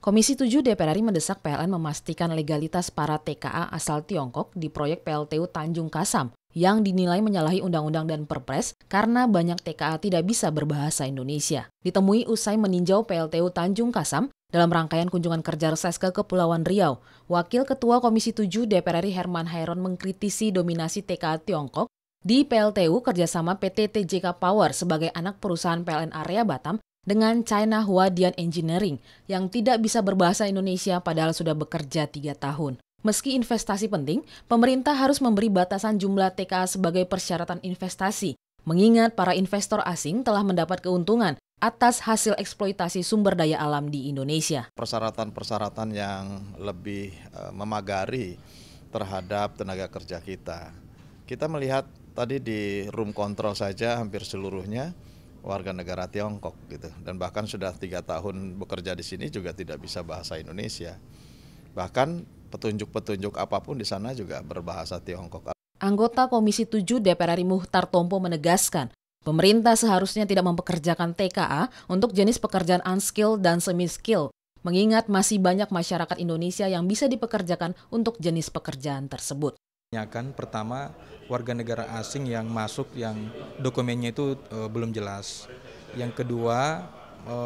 Komisi 7 DPR RI mendesak PLN memastikan legalitas para TKA asal Tiongkok di proyek PLTU Tanjung Kasam yang dinilai menyalahi undang-undang dan perpres karena banyak TKA tidak bisa berbahasa Indonesia. Ditemui usai meninjau PLTU Tanjung Kasam dalam rangkaian kunjungan kerja reses ke Kepulauan Riau, Wakil Ketua Komisi 7 DPR RI Herman Hairon mengkritisi dominasi TKA Tiongkok di PLTU kerjasama PT TJK Power sebagai anak perusahaan PLN area Batam dengan China Huadian Engineering yang tidak bisa berbahasa Indonesia padahal sudah bekerja tiga tahun. Meski investasi penting, pemerintah harus memberi batasan jumlah TKA sebagai persyaratan investasi, mengingat para investor asing telah mendapat keuntungan atas hasil eksploitasi sumber daya alam di Indonesia. Persyaratan-persyaratan yang lebih eh, memagari terhadap tenaga kerja kita. Kita melihat tadi di room control saja hampir seluruhnya warga negara Tiongkok gitu dan bahkan sudah tiga tahun bekerja di sini juga tidak bisa bahasa Indonesia bahkan petunjuk-petunjuk apapun di sana juga berbahasa Tiongkok. Anggota Komisi 7 DPR RI Muhtar Tompo menegaskan, pemerintah seharusnya tidak mempekerjakan TKA untuk jenis pekerjaan unskilled dan semi skill mengingat masih banyak masyarakat Indonesia yang bisa dipekerjakan untuk jenis pekerjaan tersebut. Tanyakan pertama warga negara asing yang masuk yang dokumennya itu e, belum jelas. Yang kedua e,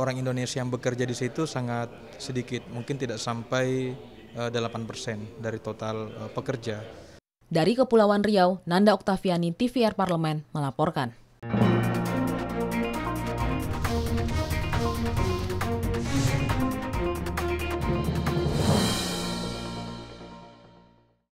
orang Indonesia yang bekerja di situ sangat sedikit, mungkin tidak sampai e, eh, 8% dari total e, pekerja. Dari Kepulauan Riau, Nanda Oktaviani, TVR Parlemen melaporkan.